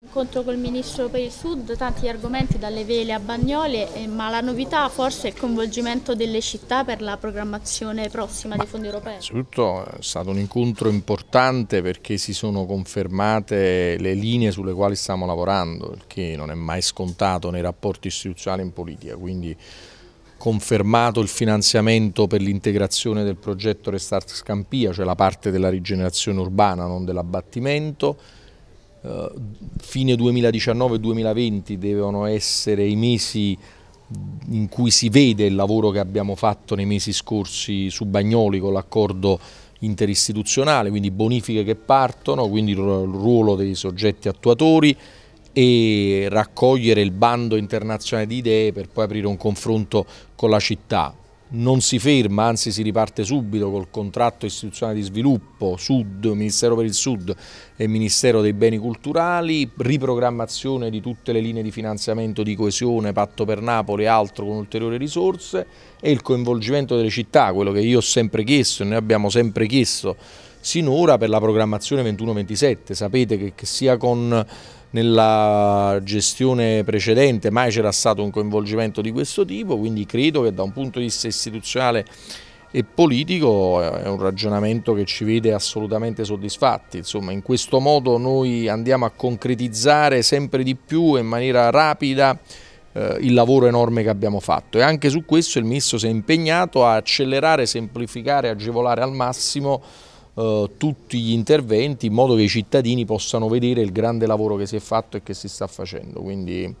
Incontro col Ministro per il Sud, tanti argomenti dalle vele a bagnole, eh, ma la novità forse è il coinvolgimento delle città per la programmazione prossima dei fondi europei. Innanzitutto eh, è stato un incontro importante perché si sono confermate le linee sulle quali stiamo lavorando, il che non è mai scontato nei rapporti istituzionali in politica, quindi confermato il finanziamento per l'integrazione del progetto Restart Scampia, cioè la parte della rigenerazione urbana, non dell'abbattimento, eh, fine 2019-2020 devono essere i mesi in cui si vede il lavoro che abbiamo fatto nei mesi scorsi su Bagnoli con l'accordo interistituzionale, quindi bonifiche che partono, quindi il ruolo dei soggetti attuatori e raccogliere il bando internazionale di idee per poi aprire un confronto con la città non si ferma, anzi si riparte subito col contratto istituzionale di sviluppo Sud, Ministero per il Sud e Ministero dei Beni Culturali, riprogrammazione di tutte le linee di finanziamento di coesione, patto per Napoli e altro con ulteriori risorse e il coinvolgimento delle città, quello che io ho sempre chiesto e noi abbiamo sempre chiesto sinora per la programmazione 21-27. Sapete che, che sia con nella gestione precedente mai c'era stato un coinvolgimento di questo tipo, quindi credo che da un punto di vista istituzionale e politico eh, è un ragionamento che ci vede assolutamente soddisfatti. Insomma, in questo modo noi andiamo a concretizzare sempre di più in maniera rapida eh, il lavoro enorme che abbiamo fatto e anche su questo il Ministro si è impegnato a accelerare, semplificare, agevolare al massimo eh, tutti gli interventi in modo che i cittadini possano vedere il grande lavoro che si è fatto e che si sta facendo. Quindi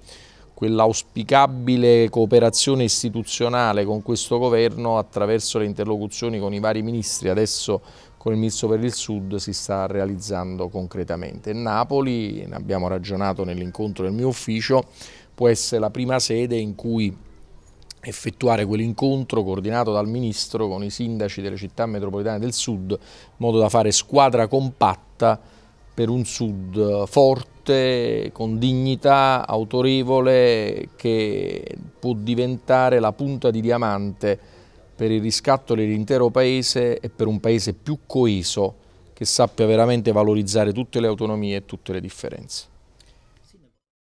quell'auspicabile cooperazione istituzionale con questo governo attraverso le interlocuzioni con i vari ministri, adesso con il ministro per il Sud si sta realizzando concretamente. Napoli, ne abbiamo ragionato nell'incontro del mio ufficio, può essere la prima sede in cui effettuare quell'incontro coordinato dal Ministro con i sindaci delle città metropolitane del Sud, in modo da fare squadra compatta per un Sud forte, con dignità, autorevole, che può diventare la punta di diamante per il riscatto dell'intero Paese e per un Paese più coeso che sappia veramente valorizzare tutte le autonomie e tutte le differenze.